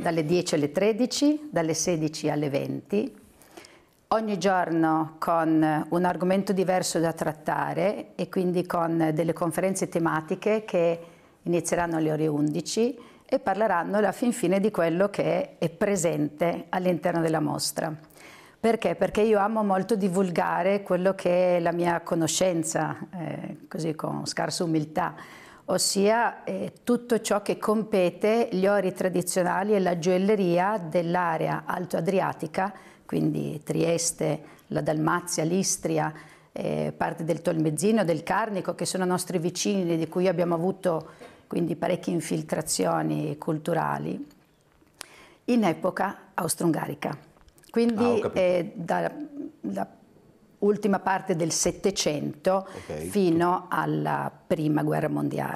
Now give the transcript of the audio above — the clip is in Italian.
dalle 10 alle 13, dalle 16 alle 20, ogni giorno con un argomento diverso da trattare e quindi con delle conferenze tematiche che inizieranno alle ore 11 e parleranno alla fin fine di quello che è presente all'interno della mostra. Perché? Perché io amo molto divulgare quello che è la mia conoscenza, eh, così con scarsa umiltà, ossia eh, tutto ciò che compete gli ori tradizionali e la gioielleria dell'area alto-adriatica, quindi Trieste, la Dalmazia, l'Istria, eh, parte del Tolmezzino, del Carnico, che sono nostri vicini, di cui abbiamo avuto quindi parecchie infiltrazioni culturali, in epoca austro-ungarica. Quindi ah, eh, da, da ultima parte del Settecento okay. fino alla Prima Guerra Mondiale.